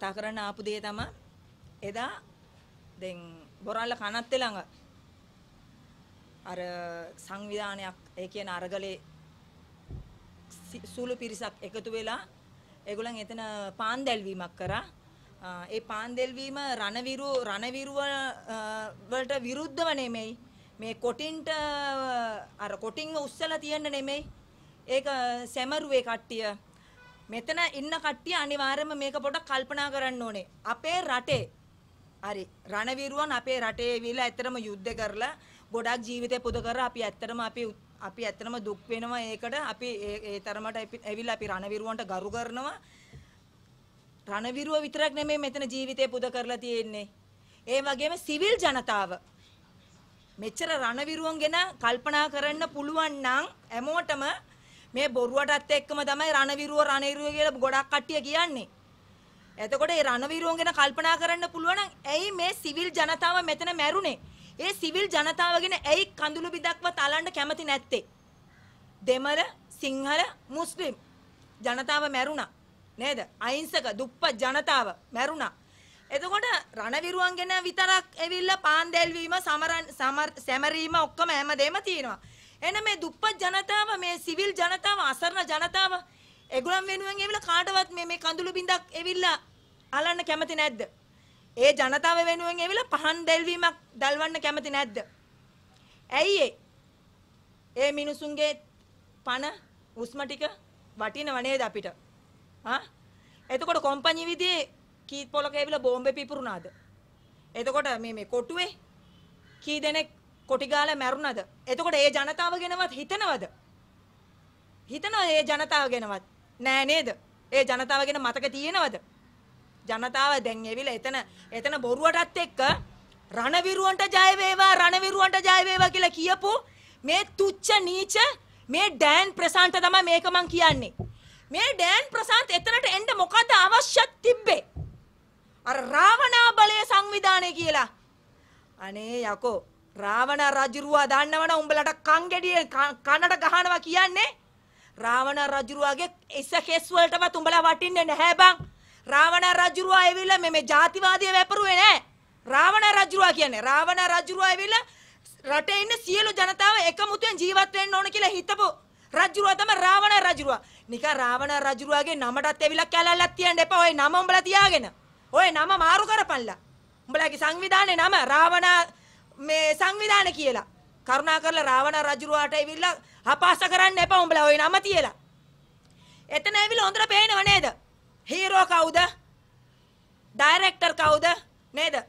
කතා කරන්න ආපු දේ තමයි එදා දැන් බොරල්ල කනත් ළඟ අර සංවිධානයක් ඒ කියන අරගලේ සූළු පිරිසක් එකතු වෙලා ඒගොල්ලන් එතන පාන්දල් වීමක් කරා ඒ පාන්දල් වීම රණවිරු රණවිරුව වලට විරුද්ධව නෙමෙයි මේ කොටින්ට අර කොටින්ව උස්සලා තියන්න නෙමෙයි ඒක සැමරුවේ කට්ටිය මෙතන ඉන්න කට්ටිය අනිවාර්යයෙන්ම මේක පොඩක් කල්පනා කරන්න ඕනේ. අපේ රටේ හරි රණවීරුවන් අපේ රටේ ඇවිල්ලා ඇත්තටම යුද්ධ කරලා ගොඩක් ජීවිතේ පුද කරලා අපි ඇත්තටම අපි අපි ඇත්තටම දුක් වෙනවා ඒකට අපි ඒ තරමට ඇවිල්ලා අපි රණවීරුවන්ට ගරු කරනවා. රණවීරුව විතරක් නෙමෙයි මෙතන ජීවිතේ පුද කරලා තියෙන්නේ. ඒ වගේම සිවිල් ජනතාව මෙච්චර රණවිරුවන් ගැන කල්පනා කරන්න පුළුවන් නම් හැමෝටම මේ බොරුවටත් එක්කම තමයි රණවිරුව රණවිරුව කියලා ගොඩක් කට්ටිය කියන්නේ. එතකොට මේ රණවිරුවන් ගැන කල්පනා කරන්න පුළුවන් නම් ඇයි මේ සිවිල් ජනතාව මෙතන මැරුණේ? ඒ සිවිල් ජනතාව ගැන ඇයි කඳුළු බිදක්වත් අලන්න කැමති නැත්තේ? දෙමළ, සිංහල, මුස්ලිම් ජනතාව මැරුණා. නේද? අහිංසක දුප්පත් ජනතාව මැරුණා. එතකොට රණවිරුවන් ගැන විතරක් ඇවිල්ලා පාන් දැල්වීම සමරන් සැමරීම ඔක්කොම හැමදේම තියෙනවා. එහෙනම් මේ දුප්පත් ජනතාව මේ සිවිල් ජනතාව අසරණ ජනතාව ඒගොල්ලන් වෙනුවෙන් එවිලා කාටවත් මේ මේ කඳුළු බින්දක් එවිලා අලන්න කැමති නැද්ද? ඒ ජනතාව වෙනුවෙන් එවිලා පහන් දැල්වීමක් දැල්වන්න කැමති නැද්ද? ඇයි ඒ? ඒ මිනිසුන්ගේ පණ උස්ම ටික වටිනව නේද අපිට? ආ? එතකොට කොම්පැනි විදිහේ කීත් පොලක එවිලා බෝම්බේ පිපුරුණාද? එතකොට මේ මේ කොටුවේ කී දෙනෙක් කොටිගාල මැරුණද? එතකොට ඒ ජනතාව ගැනවත් හිතනවද? හිතනවද ඒ ජනතාව ගැනවත්? නෑ නේද? ඒ ජනතාව ගැන මතක තියෙනවද? ජනතාව දැන් එවිලා එතන එතන බොරුවටත් එක්ක රණවිරුවන්ට ජය වේවා රණවිරුවන්ට ජය වේවා කියලා කියපු මේ තුච්ච නීච මේ ඩෑන් ප්‍රසාන්ත තමයි මේක මං කියන්නේ. මේ ඩෑන් ප්‍රසාන්ත එතනට එන්න මොකද අවශ්‍ය තිබ්බේ? අර රාවණා බලය සංවිධානය කියලා. අනේ යකෝ රාවණ රජුරුවා දන්නවනම් උඹලට කන් ගැඩිය කනට ගහනවා කියන්නේ රාවණ රජුරුවාගේ එස කෙස් වලටවත් උඹලා වටින්නේ නැහැ බං රාවණ රජුරුවා ඇවිල්ලා මේ මේ ಜಾතිවාදීව වැපරුවේ නැහැ රාවණ රජුරුවා කියන්නේ රාවණ රජුරුවා ඇවිල්ලා රටේ ඉන්න සියලු ජනතාව එකමුතුවෙන් ජීවත් වෙන්න ඕන කියලා හිතපු රජුරුවා තමයි රාවණ රජුරුවා නිකන් රාවණ රජුරුවාගේ නමටත් ඇවිල්ලා කැලල්ලක් තියන්න එපා ඔය නම උඹලා තියාගෙන ඔය නම මාරු කරපල්ලා උඹලාගේ සංවිධානයේ නම රාවණ මේ සංවිධාන කියලා. කරුණා කරලා රාවණ රජුරවාට ඇවිල්ලා අපහාස කරන්න එපා උඹලා ওই නම තියලා. එතන ඇවිල්ලා හොඳට පේනව නේද? හීරෝ කවුද? ඩයිරෙක්ටර් කවුද? නේද?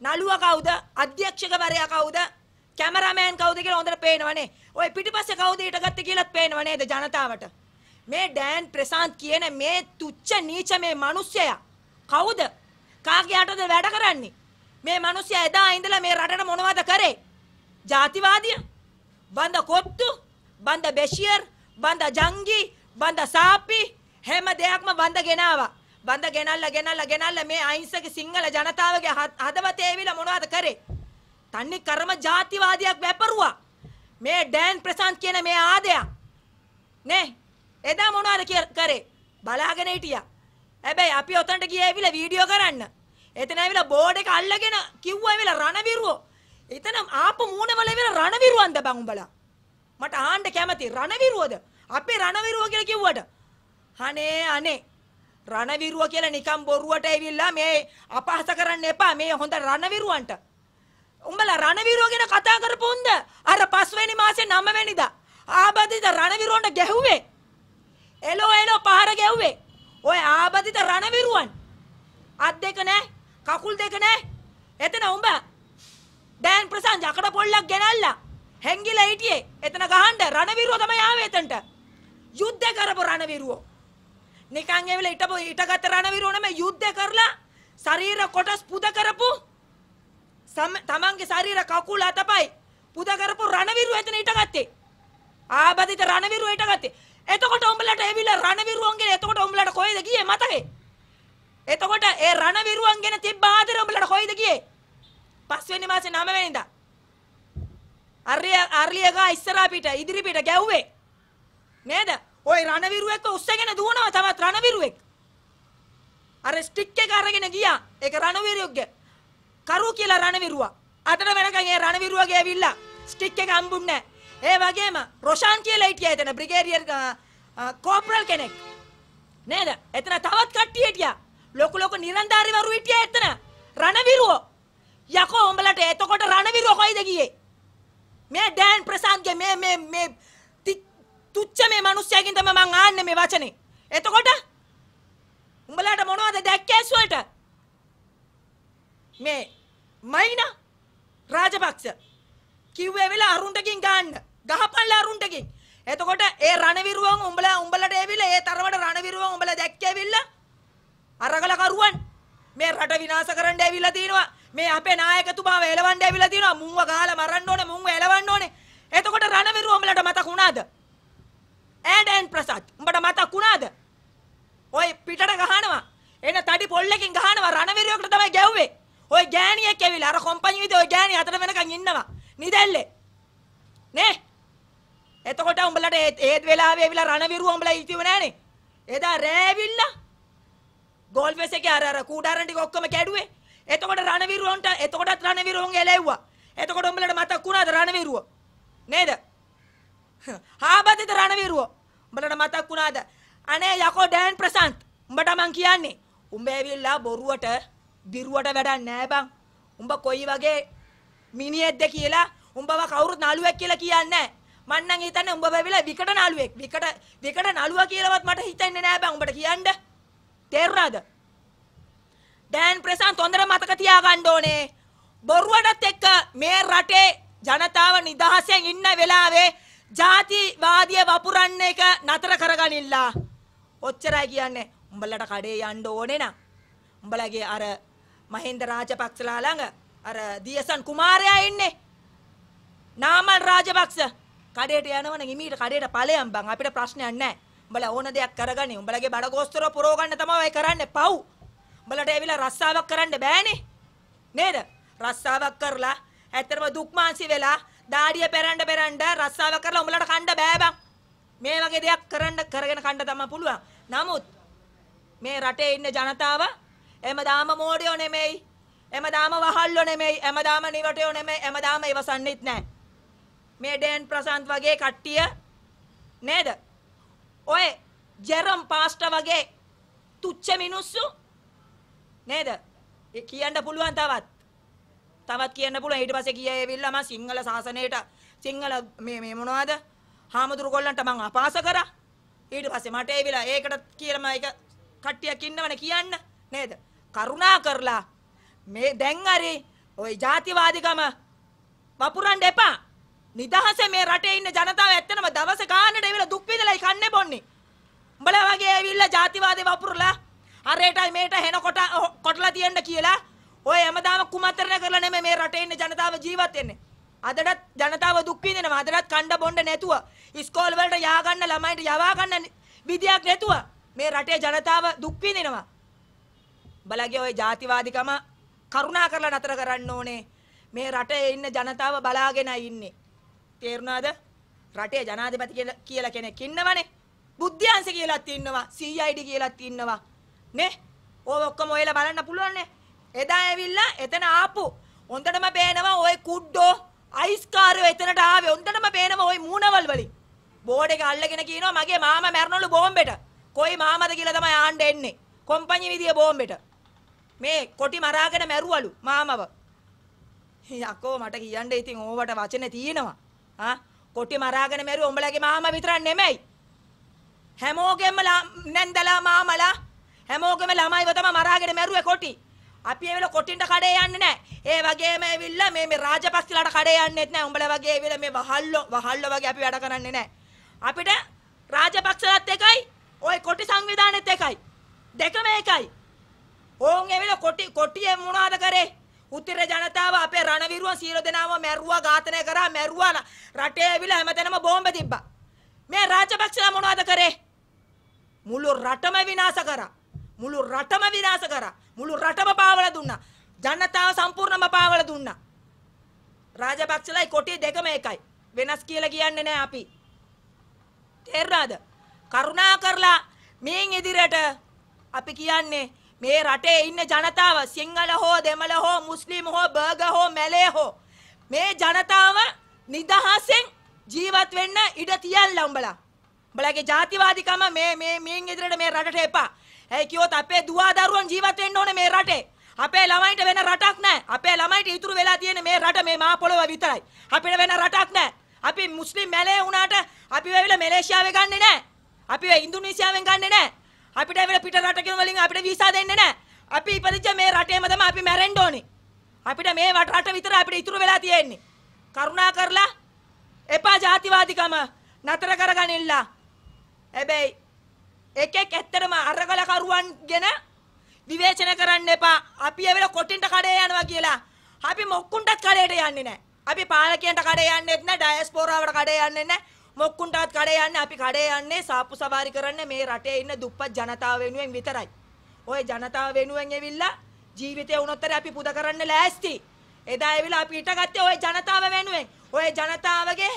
නළුවා කවුද? අධ්‍යක්ෂකවරයා කවුද? කැමරාමෑන් කවුද කියලා හොඳට පේනවනේ. ওই පිටිපස්සේ කවුද ඊටගත්තේ කියලාත් පේනව නේද ජනතාවට? මේ ඩෑන් ප්‍රසාන්ත් කියන මේ තුච්ච නීච මේ මිනිස්සයා කවුද? කාගේ යටද වැඩ කරන්නේ? මේ මිනිස්සයා එදා ඉඳලා මේ රටට මොනවද කරේ? ජාතිවාදිය, බඳ කොත්තු, බඳ බැෂියර්, බඳ ජංගි, බඳ සාපි හැම දෙයක්ම බඳ ගෙනාවා. බඳ ගෙනල්ලා ගෙනල්ලා ගෙනල්ලා මේ අහිංසක සිංහල ජනතාවගේ හදවතේ ඇවිල්ලා මොනවද කරේ? තන්නේ කර්ම ජාතිවාදියක් වැපරුවා. මේ ඩෑන් ප්‍රසන්ත් කියන මේ ආදයා. නේ? එදා මොනවද කරේ? බලාගෙන හිටියා. හැබැයි අපි ඔතනට ගියේ ඇවිල්ලා වීඩියෝ කරන්න. එතන ඇවිල්ලා බෝඩ් එක අල්ලගෙන කිව්වා ඇවිල්ලා රණවිරුවෝ. එතන ආපු මූණවල ඇවිල්ලා රණවිරුවන් දබන් උඹලා. මට ආන්න කැමති රණවිරුවද? අපේ රණවිරුව කියලා කිව්වට. අනේ අනේ. රණවිරුව කියලා නිකන් බොරුවට ඇවිල්ලා මේ අපහාස කරන්න එපා මේ හොඳ රණවිරුවන්ට. උඹලා රණවිරුව ගැන කතා කරපු උන්ද? අර පස්වෙනි මාසේ 9 වෙනිදා ආබාධිත රණවිරුවන්ට ගැහුවේ. එලෝ එලෝ පහර ගැහුවේ. ඔය ආබාධිත රණවිරුවන් අත් දෙක නැහැ. කකුල් දෙක නෑ. එතන උඹ දැන් ප්‍රසං යකඩ පොල්ලක් ගෙනල්ලා හැංගිලා හිටියේ. එතන ගහන්න රණවිරුව තමයි ආවේ එතනට. යුද්ධ කරපු රණවිරුව. නිකන් එවිලා හිටපු හිටගත් රණවිරුව නම යුද්ධ කරලා ශරීර කොටස් පුද කරපු තමන්ගේ ශරීර කකුල් අතපයි පුද කරපු රණවිරුව එතන හිටගත්තේ. ආබදිත රණවිරුව හිටගත්තේ. එතකොට උඹලට එවිලා රණවිරුවන්ගේ එතකොට උඹලට කොහෙද ගියේ මතකේ? එතකොට ඒ රණවිරුවන් ගැන තිබ්බ ආදරය උඹලට කොයිද ගියේ? පස්වෙනි මාසේ 9 වෙනිදා. අර්ලිය අර්ලියගා ඉස්සරහා පිට ඉදිරි පිට ගැව්වේ. නේද? ওই රණවිරුවෙක්ව උස්සගෙන දුවනවා තමත් රණවිරුවෙක්. අර ස්ටික් එක අරගෙන ගියා. ඒක රණවිරුවෙක්ගේ. කරු කියලා රණවිරුවා. අතට වෙනකන් ඒ රණවිරුවගේ ඇවිල්ලා ස්ටික් එක හම්බුන්නේ ඒ වගේම රොෂාන් කියලා හිටියා එතන බ්‍රිගේඩියර් කෝපරල් uh, uh, කෙනෙක්. නේද? එතන තවත් කට්ටිය හිටියා. ලොකු ලොකු නිරන්ධාරිවරු හිටියා එතන. රණවිරුවෝ. යකෝ උඹලට එතකොට රණවිරුවෝ කොයිද ගියේ? මේ ඩෑන් ප්‍රසාන්ගේ මේ මේ මේ තුච්ච මේ මිනිස්සයාගෙන් තමයි මං ආන්නේ මේ වචනේ. එතකොට උඹලට මොනවද දැක්කේස් වලට? මේ මයිනා රාජපක්ෂ කිව්වේ වෙලා අරුණ්ඩකින් ගන්න. ගහපල්ලා අරුණ්ඩකින්. එතකොට ඒ රණවිරුවන් උඹලා උඹලට ඇවිල්ලා ඒ තරමට රණවිරුවන් උඹලා දැක්කේවිල්ලා අරගලකරුවන් මේ රට විනාශ කරන්න ඇවිල්ලා තිනවා. මේ අපේ නායකතුමාව එලවන්න ඇවිල්ලා තිනවා. මුන්ව ගහලා මරන්න ඕනේ, මුන්ව එලවන්න ඕනේ. එතකොට රණවිරු උඹලට මතක් වුණාද? ඈඩෑන් ප්‍රසාද් උඹට මතක් වුණාද? ඔය පිටට ගහනවා. එන තඩි පොල්ලකින් ගහනවා රණවිරුවෙකුට තමයි ගැව්වේ. ඔය ගෑණියෙක් ඇවිල්ලා අර කොම්පැනි විදේ ඔය ගෑණි අතර වෙනකන් ඉන්නවා. නිදැල්ලේ. නේ? එතකොට උඹලට ඒත් වෙලාවේ ඇවිල්ලා රණවිරු උඹලා හිටියෝ නෑනේ. එදා රෑ ඇවිල්ලා ගෝල්වෙස එක අර අර කූඩාරන්ටික ඔක්කොම කැඩුවේ. එතකොට රණවීරුවන්ට එතකොටත් රණවීරුවන් එළෙව්වා. එතකොට උඹලට මතක් වුණාද රණවීරුව? නේද? හාබදිත රණවීරුව. උඹලට මතක් වුණාද? අනේ යකෝ ඩෑන් ප්‍රසන්ත්. උඹට මං කියන්නේ. උඹ ඇවිල්ලා බොරුවට දිරුවට වැඩක් නෑ බං. උඹ කොයි වගේ මිනිහෙක්ද කියලා උඹව කවුරුත් නළුවෙක් කියලා කියන්නේ නෑ. මන් නම් හිතන්නේ උඹ වෙවිලා විකට නළුවෙක්. විකට විකට නළුවා කියලාවත් මට හිතෙන්නේ නෑ බං උඹට කියන්න. තේරුණාද? දැන් ප්‍රසන්ත හොඳට මතක තියාගන්න ඕනේ. බොරුවටත් එක්ක මේ රටේ ජනතාව නිදහසෙන් ඉන්න වෙලාවේ ජාතිවාදිය වපුරන්න එක නතර කරගනින්නලා. ඔච්චරයි කියන්නේ. උඹලට කඩේ යන්න ඕනේ නම් උඹලගේ අර මහින්ද රාජපක්ෂලා ළඟ අර දියසන් කුමාරයා ඉන්නේ. නාමල් රාජපක්ෂ කඩේට යනවනම් ඉමීට කඩේට ඵලයන් බං අපිට ප්‍රශ්නයක් නැහැ. උඹලා ඕන දෙයක් කරගන්නේ. උඹලගේ බඩගෝස්තර පුරව ගන්න තමයි ඔය කරන්නේ. පව්. උඹලට ඇවිල්ලා රස්සාවක් කරන්න බෑනේ. නේද? රස්සාවක් කරලා ඇත්තටම දුක් මාංශි වෙලා දාඩිය පෙරන්න පෙරන්න රස්සාවක් කරලා උඹලට කන්න බෑ බං. මේ වගේ දෙයක් කරන්න කරගෙන කන්න තමයි පුළුවන්. නමුත් මේ රටේ ඉන්න ජනතාව එමදාම මෝඩයෝ නෙමෙයි. එමදාම වහල්ලෝ නෙමෙයි. එමදාම නිවටයෝ නෙමෙයි. එමදාම ඉවසන්නෙත් නෑ. මේ ඩේන් ප්‍රසන්ත් වගේ කට්ටිය නේද? ඔය ජෙරම් පාස්ට වගේ තුච්ච මිනිස්සු නේද? ඒ කියන්න පුළුවන් තවත්. තවත් කියන්න පුළුවන්. ඊට පස්සේ කියා ඒවිල්ලා මම සිංහල සාසනයට සිංහල මේ මේ මොනවද? හාමුදුරු ගොල්ලන්ට මං අපහාස කරා. ඊට පස්සේ මට ඒවිලා ඒකට කියලා මම ඒක කට්ටියක් ඉන්නවනේ කියන්න නේද? කරුණා කරලා මේ දැන් හරි ওই ಜಾතිවාදිකම වපුරන්න එපා. නිදහසේ මේ රටේ ඉන්න ජනතාව ඇත්තනම දවස ගානට එවිලා දුක් විඳලායි කන්නේ බොන්නේ. උඹලා වගේ ඇවිල්ලා ಜಾතිවාදී වපුරලා අරේටයි මේට හෙන කොට කොටලා තියන්න කියලා ඔය හැමදාම කුමතරණ කරලා නෙමෙයි මේ රටේ ඉන්න ජනතාව ජීවත් වෙන්නේ. අදටත් ජනතාව දුක් විඳිනවා. අදටත් කණ්ඩ බොණ්ඩ නැතුව ඉස්කෝල වලට යා ගන්න ළමයින්ට යවා ගන්න විදියක් නැතුව මේ රටේ ජනතාව දුක් විඳිනවා. බලගේ ඔය ಜಾතිවාදීකම කරුණා කරලා නතර කරන්න ඕනේ. මේ රටේ ඉන්න ජනතාව බලාගෙනයි ඉන්නේ. තේරුණාද? රටේ ජනාධිපති කියලා කෙනෙක් ඉන්නවනේ. බුද්ධ්‍යංශ කියලාත් ඉන්නවා, CID කියලාත් ඉන්නවා. නේ? ඔය ඔක්කොම ඔයලා බලන්න පුළුවන්නේ. එදා ඇවිල්ලා එතන ආපු. හොඳටම පේනවා ওই කුඩ්ඩෝ අයිස්කාරයෝ එතනට ආවේ. හොඳටම පේනවා ওই මූණවල් වලින්. බෝඩ් එක අල්ලගෙන කියනවා මගේ මාමා මැරනලු බෝම්බෙට. කොයි මාමද කියලා තමයි ආන්න එන්නේ. කොම්පඤ්ඤි විදිය බෝම්බෙට. මේ කොටි මරාගෙන මැරුවලු මාමව. යකෝ මට කියන්න ඉතින් ඕවට වචනේ තියෙනවා. ආ කොටි මරාගෙන මෙරුව උඹලගේ මාමා විතරක් නෙමෙයි. හැමෝගෙම නැන්දලා මාමලා හැමෝගෙම ළමයිව තමයි මරාගෙන මෙරුවේ කොටි. අපි ඒ වෙල කොටින්ට කඩේ යන්නේ නැහැ. ඒ වගේම ඇවිල්ලා මේ මේ රාජපක්ෂලාට කඩේ යන්නෙත් නැහැ. උඹලා වගේ ඒ වෙල මේ වහල්ලෝ වහල්ලෝ වගේ අපි වැඩ කරන්නේ නැහැ. අපිට රාජපක්ෂලත් එකයි ওই කොටි සංවිධානෙත් එකයි. දෙකම එකයි. ඕන් ඒ වෙල කොටි කොටියේ මොනවාද කරේ? උතුර ජනතාව අපේ රණවිරුවන් සියලු දෙනාම මැරුවා ඝාතනය කරා මැරුවා රටේ ඇවිල්ලා හැමතැනම බෝම්බ තිබ්බා මේ රාජපක්ෂලා මොනවද කරේ මුළු රටම විනාශ කරා මුළු රටම විනාශ කරා මුළු රටම පාවල දුන්නා ජනතාව සම්පූර්ණම පාවල දුන්නා රාජපක්ෂලයි කොටි දෙකම එකයි වෙනස් කියලා කියන්නේ නැහැ අපි තේරුණාද කරුණා කරලා මේන් ඉදිරියට අපි කියන්නේ මේ රටේ ඉන්න ජනතාව සිංහල හෝ දෙමළ හෝ මුස්ලිම් හෝ බර්ග හෝ මැලේ හෝ මේ ජනතාව නිදහසෙන් ජීවත් වෙන්න ඉඩ තියන්න උඹලා. උඹලගේ ජාතිවාදිකම මේ මේ මින් ඉදිරියට මේ රටට එපා. ඇයි කියොත් අපේ දුව දරුවන් ජීවත් වෙන්න ඕනේ මේ රටේ. අපේ ළමයින්ට වෙන රටක් නැහැ. අපේ ළමයින්ට ඉතුරු වෙලා තියෙන මේ රට මේ මහ පොළොව විතරයි. අපිට වෙන රටක් නැහැ. අපි මුස්ලිම් මැලේ වුණාට අපි වෙවිලා මැලේසියාවේ ගන්නෙ නැහැ. අපි ඉන්දුනීසියාවෙන් ගන්නෙ නැහැ. අපිට වෙන පිට රටකෙන් වලින් අපිට වීසා දෙන්නේ නැහැ. අපි ඉපදිච්ච මේ රටේම තමයි අපි මැරෙන්න ඕනේ. අපිට මේ රට විතර අපිට ඉතුරු වෙලා තියෙන්නේ. කරුණා කරලා එපා ජාතිවාදිකම නතර කරගනින්නලා. හැබැයි එකෙක් ඇත්තටම අරගල කරුවන් ගැන විවේචන කරන්න එපා. අපි ඇවිල කොටින්ට කඩේ යනවා කියලා. අපි මොක්කුන්ටත් කඩේට යන්නේ නැහැ. අපි පාලකයන්ට කඩේ යන්නේත් නැහැ. ඩයස්පෝරාවට කඩේ යන්නේ නැහැ. මොක්කුන්ටවත් කඩේ යන්නේ අපි කඩේ යන්නේ සාප්පු සවාරි කරන්න මේ රටේ ඉන්න දුප්පත් ජනතාව වෙනුවෙන් විතරයි. ওই ජනතාව වෙනුවෙන් ඇවිල්ලා ජීවිතේ වුණොත්තරේ අපි පුද කරන්න ලෑස්ති. එදා ඇවිල්ලා අපි හිටගත්තේ ওই ජනතාව වෙනුවෙන්. ওই ජනතාවගේ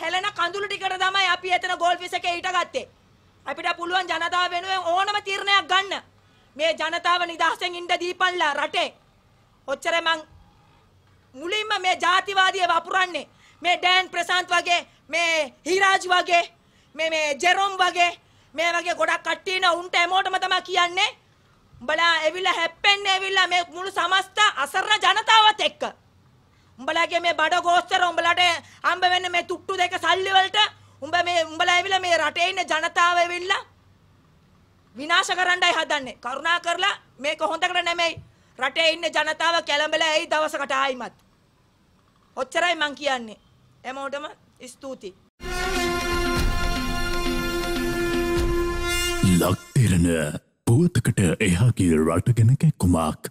හැලෙන කඳුළු ටිකට තමයි අපි එතන ගෝල්ෆිස් එකේ හිටගත්තේ. අපිට පුළුවන් ජනතාව වෙනුවෙන් ඕනම තීරණයක් ගන්න. මේ ජනතාව නිදහසෙන් ඉන්න දීපන්ලා රටේ. ඔච්චර මං මුලින්ම මේ ජාතිවාදීව වපුරන්නේ මේ ඩෑන් ප්‍රසාන්ත් වගේ මේ හිරාජ් වගේ මේ මේ ජෙරොම් වගේ මේ වගේ ගොඩක් කට්ටිය ඉන්න උන්ට හැමෝටම තමයි කියන්නේ උඹලා එවිලා හැප්පෙන්නේ එවිලා මේ මුළු සමස්ත අසරණ ජනතාවත් එක්ක උඹලාගේ මේ බඩ ගෝස්තර උඹලාට හම්බ වෙන්න මේ තුට්ටු දෙක සල්ලි වලට උඹ මේ උඹලා එවිලා මේ රටේ ඉන්න ජනතාව එවිලා විනාශ කරන්නයි හදන්නේ කරුණා කරලා මේක හොඳකට නෙමෙයි රටේ ඉන්න ජනතාව කැළඹලා එයි දවසකට ආයිමත් ඔච්චරයි මං කියන්නේ හැමෝටම ස්තුති. E ලක්තිරණ පුවතකට එහාගේ රට ගැන කැක්කුමක්.